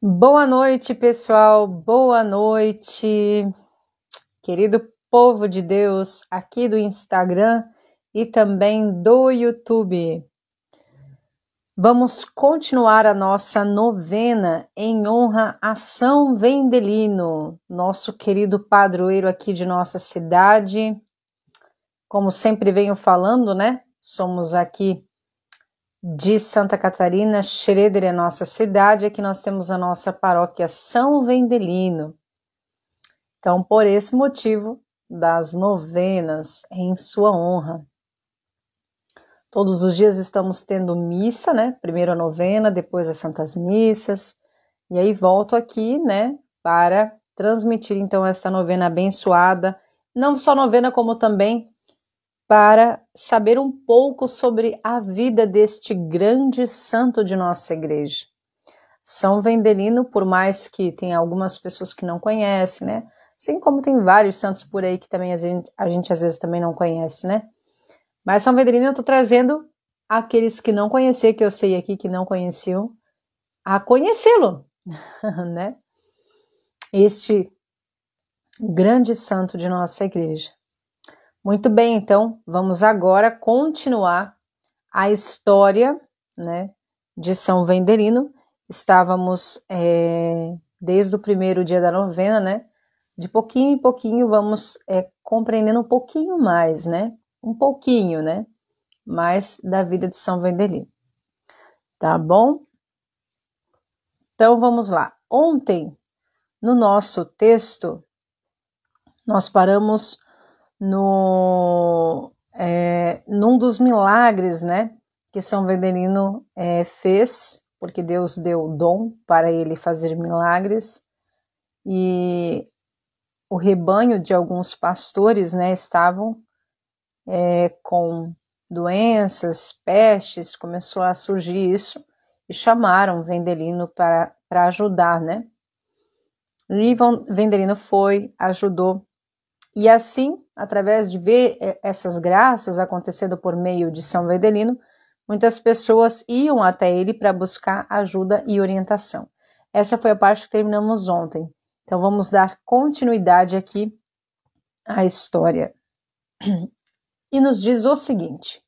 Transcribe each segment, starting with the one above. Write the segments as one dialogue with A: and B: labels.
A: Boa noite, pessoal. Boa noite, querido povo de Deus aqui do Instagram e também do YouTube. Vamos continuar a nossa novena em honra a São Vendelino, nosso querido padroeiro aqui de nossa cidade. Como sempre venho falando, né? Somos aqui de Santa Catarina, Schroeder é nossa cidade, aqui nós temos a nossa paróquia São Vendelino. Então, por esse motivo das novenas em sua honra. Todos os dias estamos tendo missa, né? Primeiro a novena, depois as santas missas. E aí volto aqui, né, para transmitir então esta novena abençoada, não só novena como também para saber um pouco sobre a vida deste grande santo de nossa igreja. São Vendelino, por mais que tenha algumas pessoas que não conhecem, né? Assim como tem vários santos por aí que também a gente, a gente às vezes também não conhece, né? Mas São Vendelino eu estou trazendo aqueles que não conhecer, que eu sei aqui que não conheciam, a conhecê-lo, né? Este grande santo de nossa igreja. Muito bem, então vamos agora continuar a história né, de São Venderino. Estávamos é, desde o primeiro dia da novena, né? De pouquinho em pouquinho vamos é, compreendendo um pouquinho mais, né? Um pouquinho, né? Mais da vida de São Vendelino. Tá bom? Então vamos lá. Ontem, no nosso texto, nós paramos no, é, num dos milagres né, que São Vendelino é, fez, porque Deus deu dom para ele fazer milagres, e o rebanho de alguns pastores né, estavam é, com doenças, pestes, começou a surgir isso, e chamaram Vendelino para ajudar, né? E Vendelino foi, ajudou e assim, através de ver eh, essas graças acontecendo por meio de São Vedelino, muitas pessoas iam até ele para buscar ajuda e orientação. Essa foi a parte que terminamos ontem. Então vamos dar continuidade aqui à história. E nos diz o seguinte: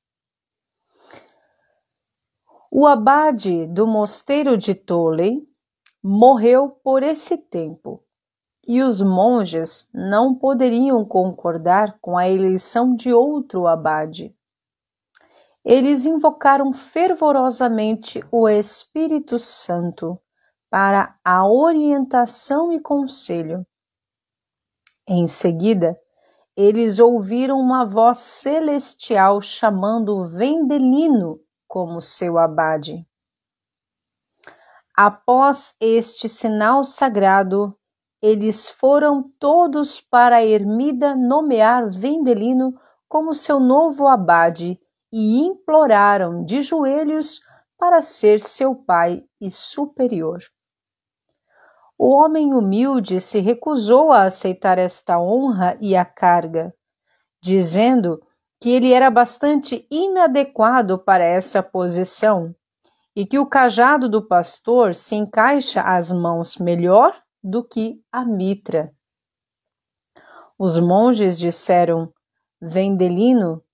A: O abade do mosteiro de Toley morreu por esse tempo e os monges não poderiam concordar com a eleição de outro abade. Eles invocaram fervorosamente o Espírito Santo para a orientação e conselho. Em seguida, eles ouviram uma voz celestial chamando Vendelino como seu abade. Após este sinal sagrado, eles foram todos para a ermida nomear Vendelino como seu novo abade e imploraram de joelhos para ser seu pai e superior. O homem humilde se recusou a aceitar esta honra e a carga, dizendo que ele era bastante inadequado para essa posição e que o cajado do pastor se encaixa às mãos melhor do que a mitra. Os monges disseram Vendelino,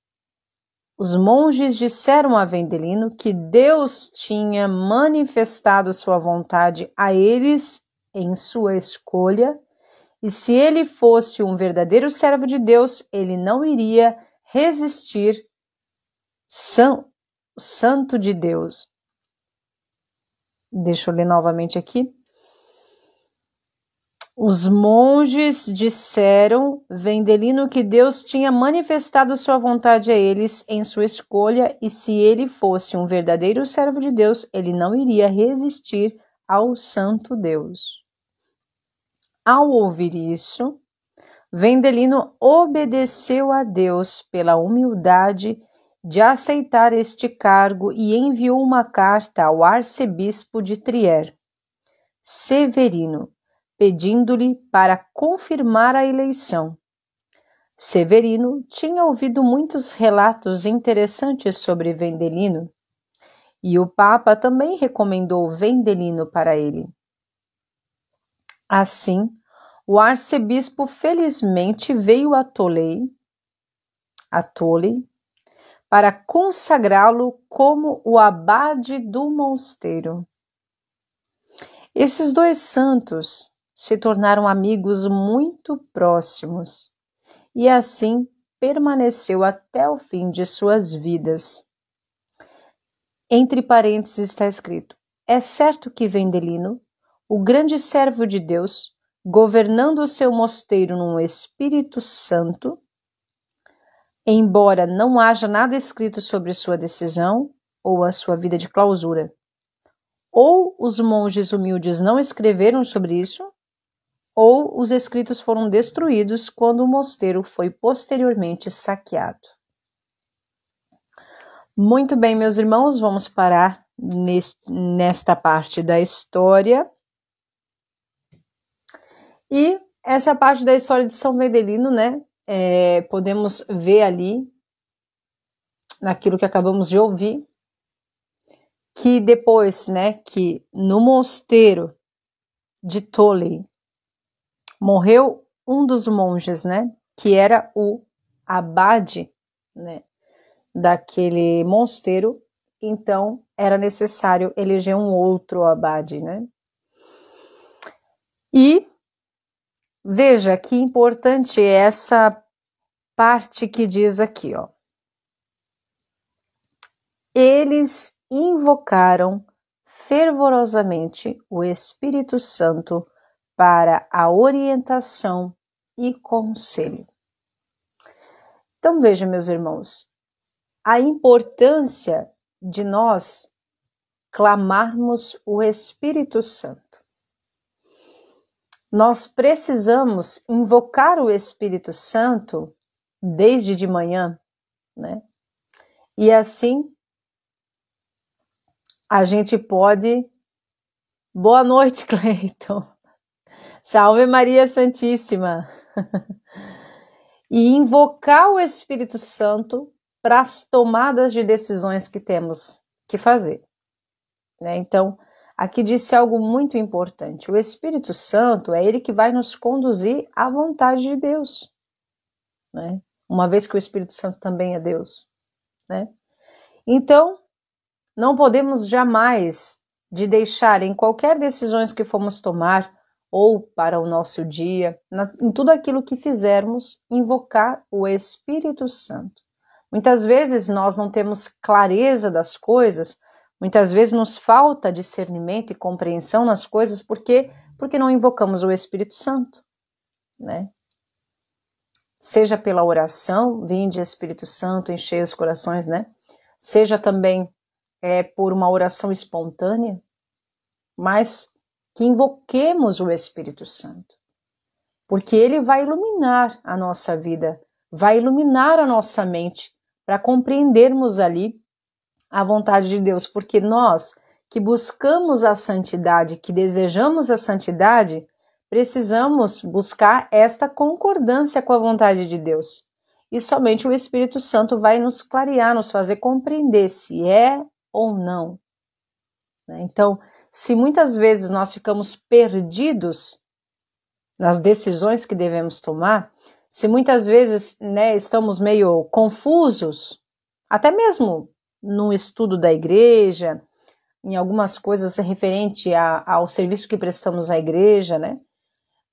A: os monges disseram a Vendelino que Deus tinha manifestado sua vontade a eles em sua escolha, e se ele fosse um verdadeiro servo de Deus, ele não iria resistir São, Santo de Deus. Deixa eu ler novamente aqui. Os monges disseram Vendelino que Deus tinha manifestado sua vontade a eles em sua escolha e se ele fosse um verdadeiro servo de Deus, ele não iria resistir ao santo Deus. Ao ouvir isso, Vendelino obedeceu a Deus pela humildade de aceitar este cargo e enviou uma carta ao arcebispo de Trier, Severino, pedindo-lhe para confirmar a eleição. Severino tinha ouvido muitos relatos interessantes sobre Vendelino e o Papa também recomendou Vendelino para ele. Assim, o arcebispo felizmente veio a Tolei, a Tole, para consagrá-lo como o abade do mosteiro. Esses dois santos se tornaram amigos muito próximos e assim permaneceu até o fim de suas vidas. Entre parênteses está escrito: É certo que Vendelino, o grande servo de Deus, governando o seu mosteiro num Espírito Santo, embora não haja nada escrito sobre sua decisão ou a sua vida de clausura, ou os monges humildes não escreveram sobre isso, ou os escritos foram destruídos quando o mosteiro foi posteriormente saqueado. Muito bem, meus irmãos, vamos parar nesta parte da história. E essa parte da história de São Vedelino, né? É, podemos ver ali, naquilo que acabamos de ouvir, que depois, né, que no mosteiro de Tolei Morreu um dos monges, né? Que era o abade, né? Daquele mosteiro. Então era necessário eleger um outro abade, né? E veja que importante é essa parte que diz aqui, ó. Eles invocaram fervorosamente o Espírito Santo para a orientação e conselho. Então veja, meus irmãos, a importância de nós clamarmos o Espírito Santo. Nós precisamos invocar o Espírito Santo desde de manhã, né? E assim a gente pode. Boa noite, Cleiton. Salve Maria Santíssima! e invocar o Espírito Santo para as tomadas de decisões que temos que fazer. Né? Então, aqui disse algo muito importante: o Espírito Santo é ele que vai nos conduzir à vontade de Deus, né? uma vez que o Espírito Santo também é Deus. Né? Então, não podemos jamais de deixar em qualquer decisões que formos tomar ou para o nosso dia, na, em tudo aquilo que fizermos, invocar o Espírito Santo. Muitas vezes nós não temos clareza das coisas, muitas vezes nos falta discernimento e compreensão nas coisas, porque porque não invocamos o Espírito Santo, né? Seja pela oração, vinde Espírito Santo, enchei os corações, né? Seja também é, por uma oração espontânea, mas que invoquemos o Espírito Santo, porque ele vai iluminar a nossa vida, vai iluminar a nossa mente para compreendermos ali a vontade de Deus, porque nós que buscamos a santidade, que desejamos a santidade, precisamos buscar esta concordância com a vontade de Deus. E somente o Espírito Santo vai nos clarear, nos fazer compreender se é ou não. Né? Então, se muitas vezes nós ficamos perdidos nas decisões que devemos tomar, se muitas vezes né, estamos meio confusos, até mesmo no estudo da igreja, em algumas coisas referente a, ao serviço que prestamos à igreja, né?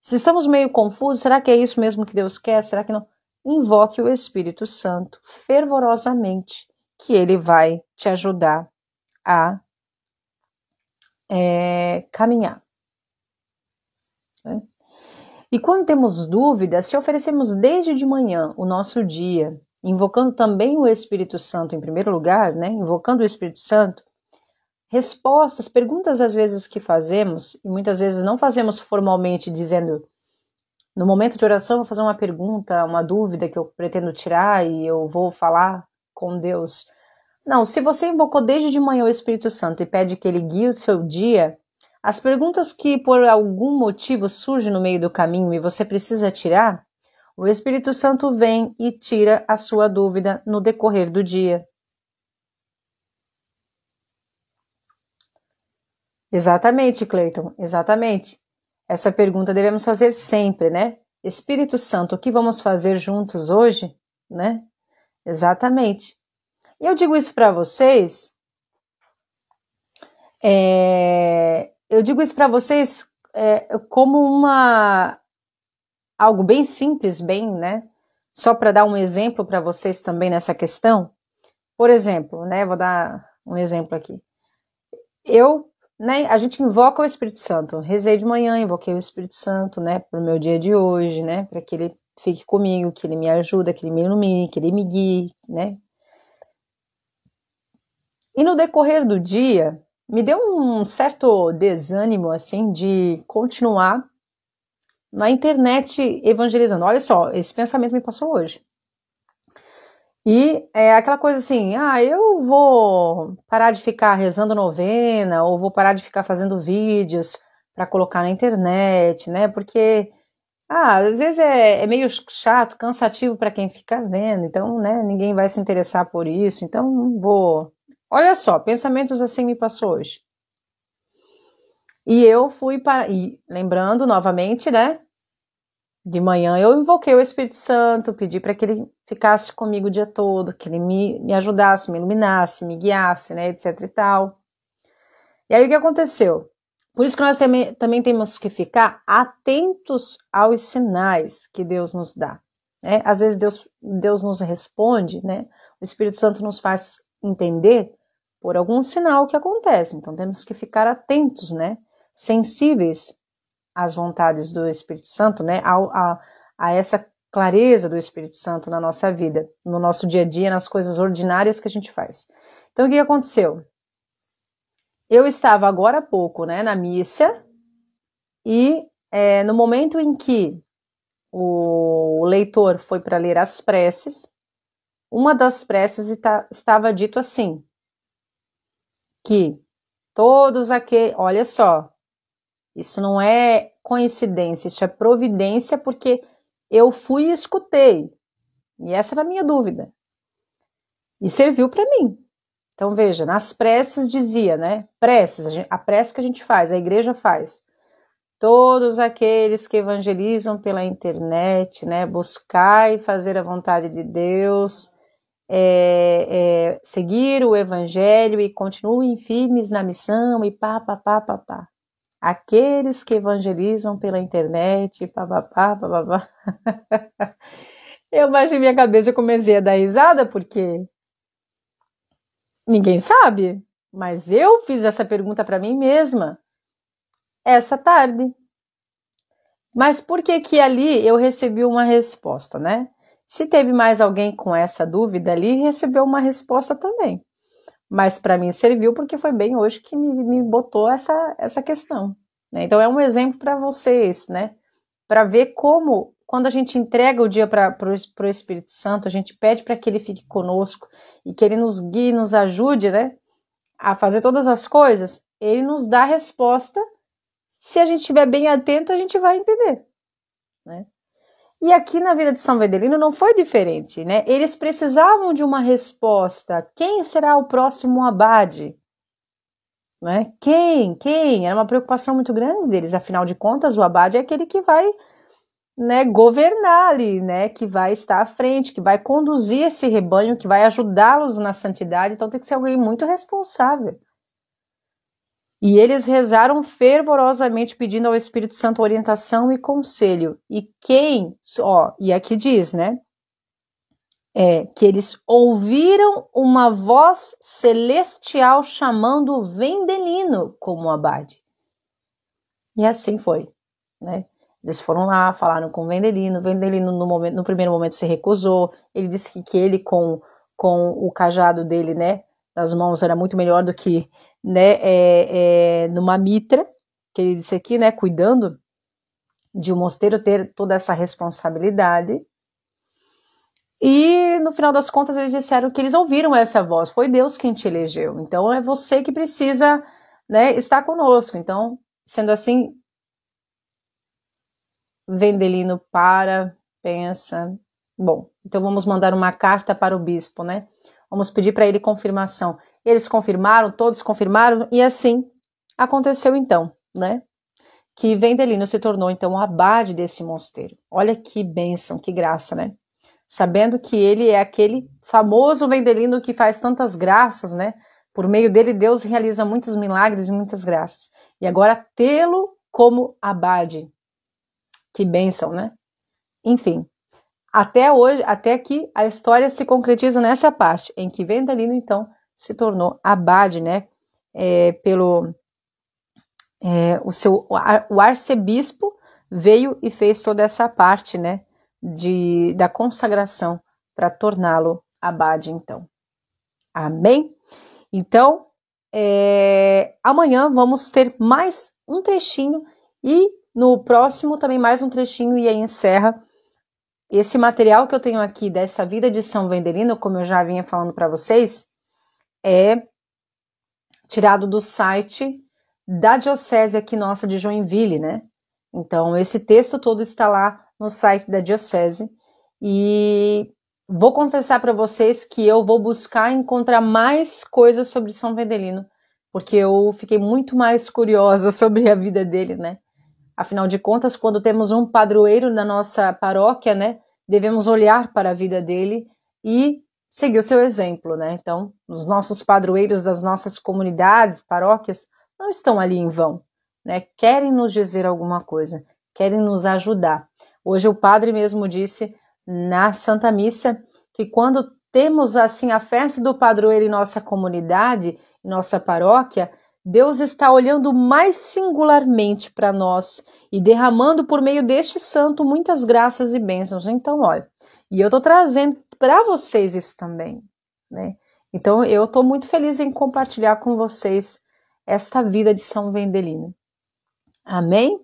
A: Se estamos meio confusos, será que é isso mesmo que Deus quer? Será que não? Invoque o Espírito Santo fervorosamente, que ele vai te ajudar a é, caminhar. Né? E quando temos dúvidas, se oferecemos desde de manhã o nosso dia, invocando também o Espírito Santo em primeiro lugar, né? Invocando o Espírito Santo, respostas, perguntas às vezes que fazemos, e muitas vezes não fazemos formalmente dizendo no momento de oração vou fazer uma pergunta, uma dúvida que eu pretendo tirar e eu vou falar com Deus. Não, se você invocou desde de manhã o Espírito Santo e pede que ele guie o seu dia, as perguntas que por algum motivo surgem no meio do caminho e você precisa tirar, o Espírito Santo vem e tira a sua dúvida no decorrer do dia. Exatamente, Cleiton, exatamente. Essa pergunta devemos fazer sempre, né? Espírito Santo, o que vamos fazer juntos hoje, né? Exatamente. E eu digo isso para vocês. É, eu digo isso para vocês é, como uma algo bem simples, bem, né? Só para dar um exemplo para vocês também nessa questão. Por exemplo, né? Vou dar um exemplo aqui. Eu, né? A gente invoca o Espírito Santo. Rezei de manhã, invoquei o Espírito Santo, né? Para o meu dia de hoje, né? Para que ele fique comigo, que ele me ajude, que ele me ilumine, que ele me guie, né? E no decorrer do dia, me deu um certo desânimo assim de continuar na internet evangelizando. Olha só, esse pensamento me passou hoje. E é aquela coisa assim, ah, eu vou parar de ficar rezando novena ou vou parar de ficar fazendo vídeos para colocar na internet, né? Porque ah, às vezes é, é meio chato, cansativo para quem fica vendo, então, né? Ninguém vai se interessar por isso, então vou Olha só, pensamentos assim me passou hoje. E eu fui para. E lembrando novamente, né? De manhã eu invoquei o Espírito Santo, pedi para que ele ficasse comigo o dia todo, que ele me, me ajudasse, me iluminasse, me guiasse, né? Etc e tal. E aí o que aconteceu? Por isso que nós também, também temos que ficar atentos aos sinais que Deus nos dá. Né? Às vezes Deus, Deus nos responde, né? o Espírito Santo nos faz entender por algum sinal que acontece. Então temos que ficar atentos, né? Sensíveis às vontades do Espírito Santo, né? A, a, a essa clareza do Espírito Santo na nossa vida, no nosso dia a dia, nas coisas ordinárias que a gente faz. Então o que aconteceu? Eu estava agora há pouco, né, na missa e é, no momento em que o leitor foi para ler as preces, uma das preces está, estava dito assim: que todos aqueles, olha só, isso não é coincidência, isso é providência, porque eu fui e escutei. E essa era a minha dúvida. E serviu para mim. Então veja, nas preces dizia, né? Preces, a prece que a gente faz, a igreja faz. Todos aqueles que evangelizam pela internet, né? Buscar e fazer a vontade de Deus é, é, seguir o evangelho e continuem firmes na missão e pá, pá, pá, pá, pá. Aqueles que evangelizam pela internet, pá, pá, pá, pá, pá. Eu baixei minha cabeça e comecei a dar risada porque ninguém sabe, mas eu fiz essa pergunta para mim mesma essa tarde. Mas por que que ali eu recebi uma resposta, né? Se teve mais alguém com essa dúvida ali, recebeu uma resposta também. Mas para mim serviu porque foi bem hoje que me, me botou essa, essa questão. Né? Então é um exemplo para vocês, né? Para ver como, quando a gente entrega o dia para o Espírito Santo, a gente pede para que ele fique conosco e que ele nos guie, nos ajude, né? A fazer todas as coisas, ele nos dá a resposta. Se a gente estiver bem atento, a gente vai entender. Né? E aqui na vida de São Vedelino não foi diferente, né? Eles precisavam de uma resposta. Quem será o próximo abade? Né? Quem? Quem? Era uma preocupação muito grande deles. Afinal de contas, o abade é aquele que vai né, governar ali, né, que vai estar à frente, que vai conduzir esse rebanho, que vai ajudá-los na santidade. Então tem que ser alguém muito responsável. E eles rezaram fervorosamente pedindo ao Espírito Santo orientação e conselho. E quem, ó, e aqui diz, né? É que eles ouviram uma voz celestial chamando Vendelino como abade. E assim foi, né? Eles foram lá, falaram com Vendelino. Vendelino no, momento, no primeiro momento se recusou. Ele disse que, que ele com com o cajado dele, né, nas mãos era muito melhor do que né, é, é, numa mitra, que ele disse aqui, né, cuidando de um mosteiro ter toda essa responsabilidade. E no final das contas eles disseram que eles ouviram essa voz, foi Deus quem te elegeu. Então é você que precisa, né, estar conosco. Então, sendo assim, Vendelino para, pensa, bom, então vamos mandar uma carta para o bispo, né? Vamos pedir para ele confirmação. Eles confirmaram, todos confirmaram, e assim aconteceu então, né? Que Vendelino se tornou então o abade desse mosteiro. Olha que bênção, que graça, né? Sabendo que ele é aquele famoso Vendelino que faz tantas graças, né? Por meio dele, Deus realiza muitos milagres e muitas graças. E agora tê-lo como abade. Que bênção, né? Enfim, até hoje, até que a história se concretiza nessa parte, em que Vendalino, então, se tornou abade, né? É, pelo é, o seu o arcebispo veio e fez toda essa parte, né? De, da consagração para torná-lo abade, então. Amém? Então, é, amanhã vamos ter mais um trechinho e no próximo também mais um trechinho e aí encerra esse material que eu tenho aqui dessa vida de São Vendelino, como eu já vinha falando para vocês, é tirado do site da diocese aqui nossa de Joinville, né? Então, esse texto todo está lá no site da diocese e vou confessar para vocês que eu vou buscar encontrar mais coisas sobre São Vendelino, porque eu fiquei muito mais curiosa sobre a vida dele, né? Afinal de contas, quando temos um padroeiro da nossa paróquia, né, devemos olhar para a vida dele e seguir o seu exemplo, né? Então, os nossos padroeiros das nossas comunidades, paróquias, não estão ali em vão, né? Querem nos dizer alguma coisa, querem nos ajudar. Hoje o padre mesmo disse na Santa Missa que quando temos assim a festa do padroeiro em nossa comunidade, em nossa paróquia, Deus está olhando mais singularmente para nós e derramando por meio deste santo muitas graças e bênçãos. Então, olha, e eu estou trazendo para vocês isso também, né? Então, eu estou muito feliz em compartilhar com vocês esta vida de São Vendelino. Amém?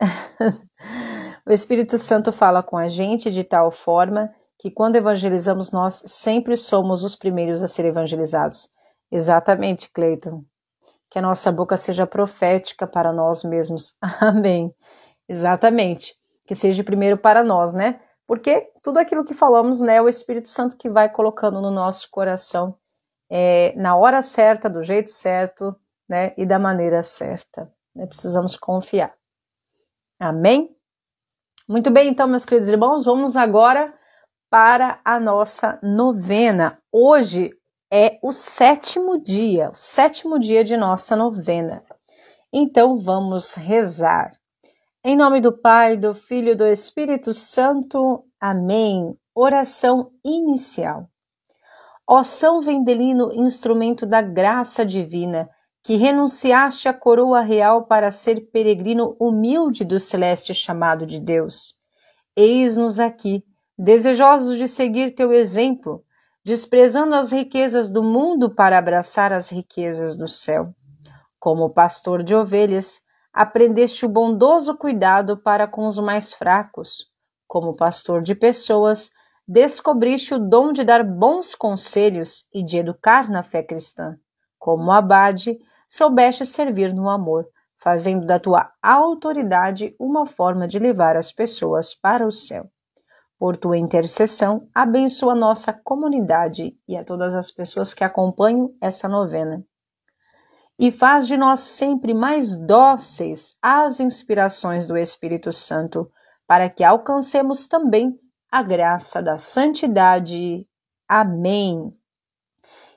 A: o Espírito Santo fala com a gente de tal forma que quando evangelizamos, nós sempre somos os primeiros a ser evangelizados. Exatamente, Cleiton. Que a nossa boca seja profética para nós mesmos. Amém. Exatamente. Que seja primeiro para nós, né? Porque tudo aquilo que falamos, né, é o Espírito Santo que vai colocando no nosso coração é, na hora certa, do jeito certo, né, e da maneira certa. Né? Precisamos confiar. Amém? Muito bem, então, meus queridos irmãos, vamos agora para a nossa novena. Hoje, é o sétimo dia, o sétimo dia de nossa novena. Então vamos rezar. Em nome do Pai, do Filho e do Espírito Santo. Amém. Oração inicial. Ó São Vendelino, instrumento da graça divina, que renunciaste à coroa real para ser peregrino humilde do celeste chamado de Deus. Eis-nos aqui, desejosos de seguir teu exemplo desprezando as riquezas do mundo para abraçar as riquezas do céu. Como pastor de ovelhas, aprendeste o bondoso cuidado para com os mais fracos. Como pastor de pessoas, descobriste o dom de dar bons conselhos e de educar na fé cristã. Como abade, soubeste servir no amor, fazendo da tua autoridade uma forma de levar as pessoas para o céu. Por tua intercessão, abençoa nossa comunidade e a todas as pessoas que acompanham essa novena. E faz de nós sempre mais dóceis às inspirações do Espírito Santo, para que alcancemos também a graça da santidade. Amém.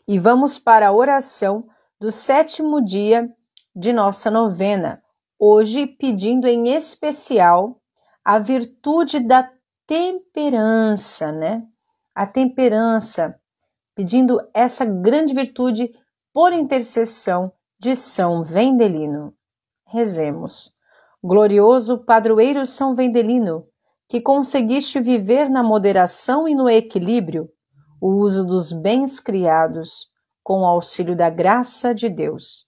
A: E vamos para a oração do sétimo dia de nossa novena, hoje pedindo em especial a virtude da temperança, né? A temperança, pedindo essa grande virtude por intercessão de São Vendelino. Rezemos. Glorioso padroeiro São Vendelino, que conseguiste viver na moderação e no equilíbrio o uso dos bens criados com o auxílio da graça de Deus.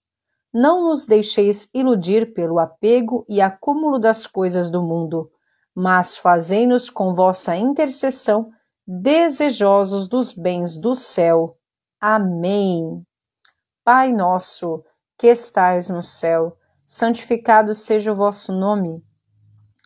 A: Não nos deixeis iludir pelo apego e acúmulo das coisas do mundo mas fazei-nos com vossa intercessão desejosos dos bens do céu. Amém. Pai nosso, que estais no céu, santificado seja o vosso nome.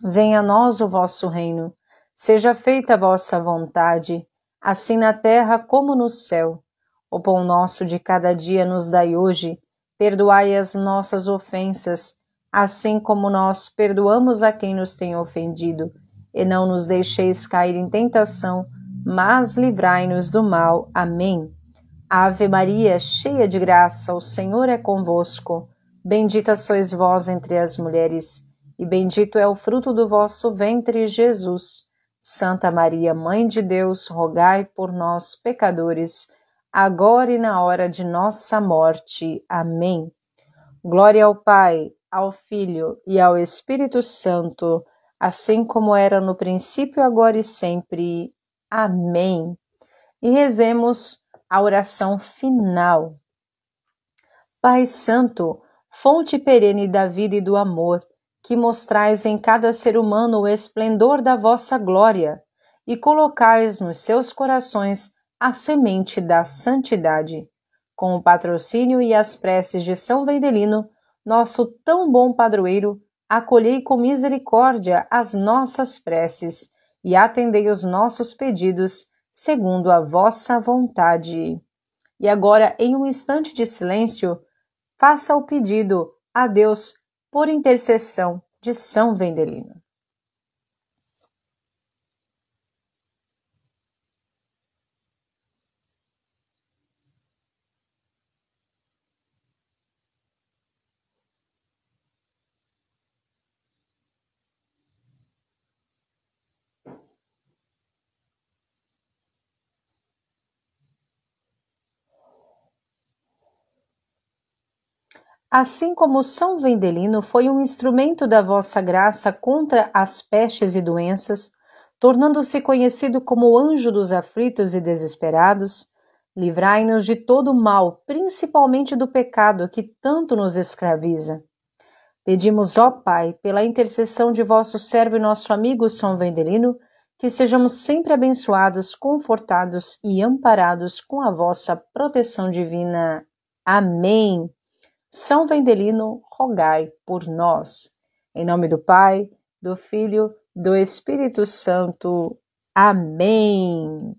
A: Venha a nós o vosso reino. Seja feita a vossa vontade, assim na terra como no céu. O pão nosso de cada dia nos dai hoje. Perdoai as nossas ofensas, assim como nós perdoamos a quem nos tem ofendido, e não nos deixeis cair em tentação, mas livrai-nos do mal. Amém. Ave Maria, cheia de graça, o Senhor é convosco. Bendita sois vós entre as mulheres, e bendito é o fruto do vosso ventre, Jesus. Santa Maria, Mãe de Deus, rogai por nós, pecadores, agora e na hora de nossa morte. Amém. Glória ao Pai ao Filho e ao Espírito Santo, assim como era no princípio, agora e sempre. Amém. E rezemos a oração final. Pai Santo, fonte perene da vida e do amor, que mostrais em cada ser humano o esplendor da vossa glória e colocais nos seus corações a semente da santidade. Com o patrocínio e as preces de São Vendelino, nosso tão bom padroeiro, acolhei com misericórdia as nossas preces e atendei os nossos pedidos, segundo a vossa vontade. E agora, em um instante de silêncio, faça o pedido a Deus por intercessão de São Vendelino. Assim como São Vendelino foi um instrumento da vossa graça contra as pestes e doenças, tornando-se conhecido como anjo dos aflitos e desesperados, livrai-nos de todo mal, principalmente do pecado que tanto nos escraviza. Pedimos, ó Pai, pela intercessão de vosso servo e nosso amigo São Vendelino, que sejamos sempre abençoados, confortados e amparados com a vossa proteção divina. Amém. São Vendelino, rogai por nós. Em nome do Pai, do Filho, do Espírito Santo. Amém.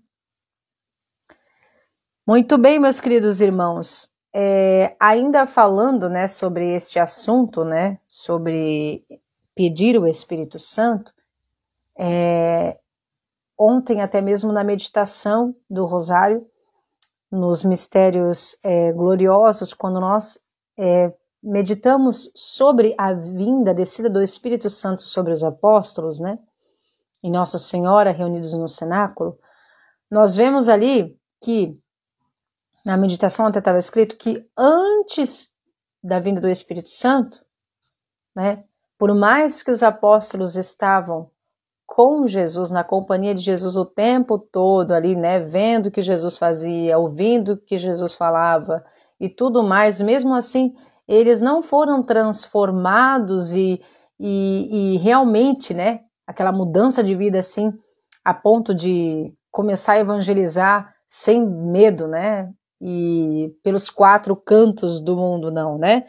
A: Muito bem, meus queridos irmãos. É, ainda falando né, sobre este assunto, né, sobre pedir o Espírito Santo, é, ontem, até mesmo na meditação do Rosário, nos mistérios é, gloriosos, quando nós é, meditamos sobre a vinda, a descida do Espírito Santo sobre os apóstolos, né? E Nossa Senhora reunidos no cenáculo, nós vemos ali que, na meditação até estava escrito que antes da vinda do Espírito Santo, né? Por mais que os apóstolos estavam com Jesus, na companhia de Jesus o tempo todo ali, né? Vendo o que Jesus fazia, ouvindo o que Jesus falava, e tudo mais, mesmo assim, eles não foram transformados e, e, e realmente, né, aquela mudança de vida assim, a ponto de começar a evangelizar sem medo, né? E pelos quatro cantos do mundo, não, né?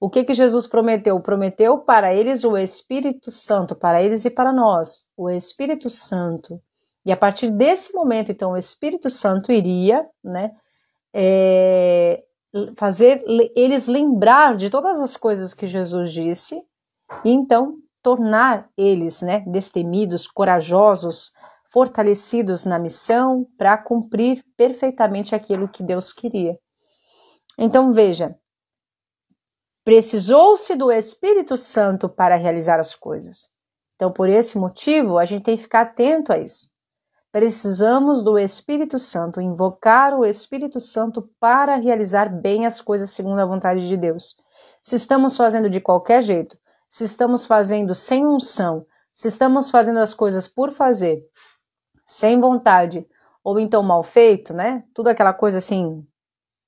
A: O que que Jesus prometeu? Prometeu para eles o Espírito Santo, para eles e para nós, o Espírito Santo. E a partir desse momento, então, o Espírito Santo iria, né, é, fazer eles lembrar de todas as coisas que Jesus disse e então tornar eles, né, destemidos, corajosos, fortalecidos na missão para cumprir perfeitamente aquilo que Deus queria. Então veja, precisou-se do Espírito Santo para realizar as coisas. Então, por esse motivo, a gente tem que ficar atento a isso. Precisamos do Espírito Santo, invocar o Espírito Santo para realizar bem as coisas segundo a vontade de Deus. Se estamos fazendo de qualquer jeito, se estamos fazendo sem unção, se estamos fazendo as coisas por fazer, sem vontade, ou então mal feito, né? Tudo aquela coisa assim,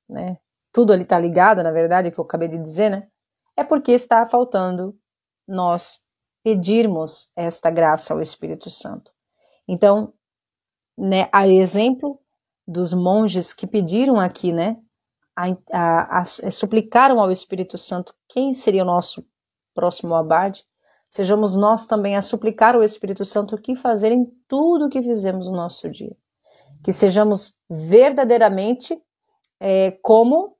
A: né? Tudo ali tá ligado, na verdade, é que eu acabei de dizer, né? É porque está faltando nós pedirmos esta graça ao Espírito Santo. Então, né, a exemplo dos monges que pediram aqui, né, a, a, a, é, suplicaram ao Espírito Santo quem seria o nosso próximo abade, sejamos nós também a suplicar ao Espírito Santo o que fazer em tudo o que fizemos no nosso dia. Que sejamos verdadeiramente é, como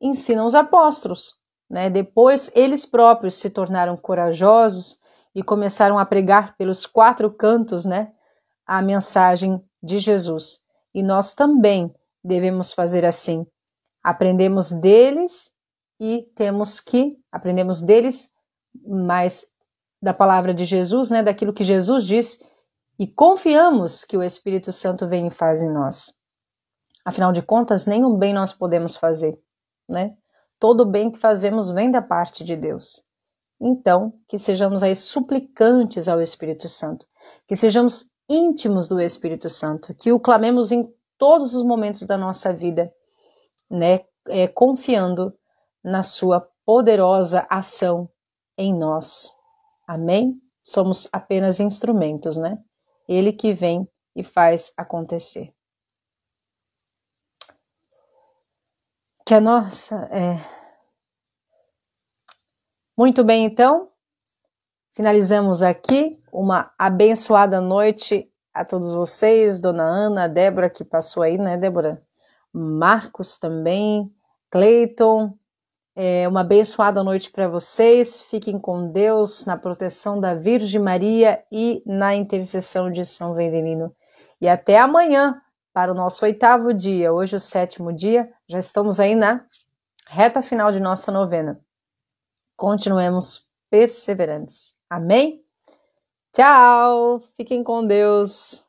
A: ensinam os apóstolos. Né? Depois, eles próprios se tornaram corajosos e começaram a pregar pelos quatro cantos né, a mensagem de Jesus e nós também devemos fazer assim. Aprendemos deles e temos que aprendemos deles, mas da palavra de Jesus, né, daquilo que Jesus diz e confiamos que o Espírito Santo vem e faz em nós. Afinal de contas, nenhum bem nós podemos fazer, né? Todo bem que fazemos vem da parte de Deus. Então, que sejamos aí suplicantes ao Espírito Santo, que sejamos íntimos do Espírito Santo, que o clamemos em todos os momentos da nossa vida, né, é, confiando na sua poderosa ação em nós. Amém? Somos apenas instrumentos, né? Ele que vem e faz acontecer. Que a nossa é... Muito bem, então. Finalizamos aqui uma abençoada noite a todos vocês, Dona Ana, Débora que passou aí, né, Débora? Marcos também, Cleiton. É uma abençoada noite para vocês. Fiquem com Deus, na proteção da Virgem Maria e na intercessão de São Vendelino. E até amanhã para o nosso oitavo dia. Hoje, é o sétimo dia, já estamos aí na reta final de nossa novena. Continuemos perseverantes. Amém? Tchau! Fiquem com Deus!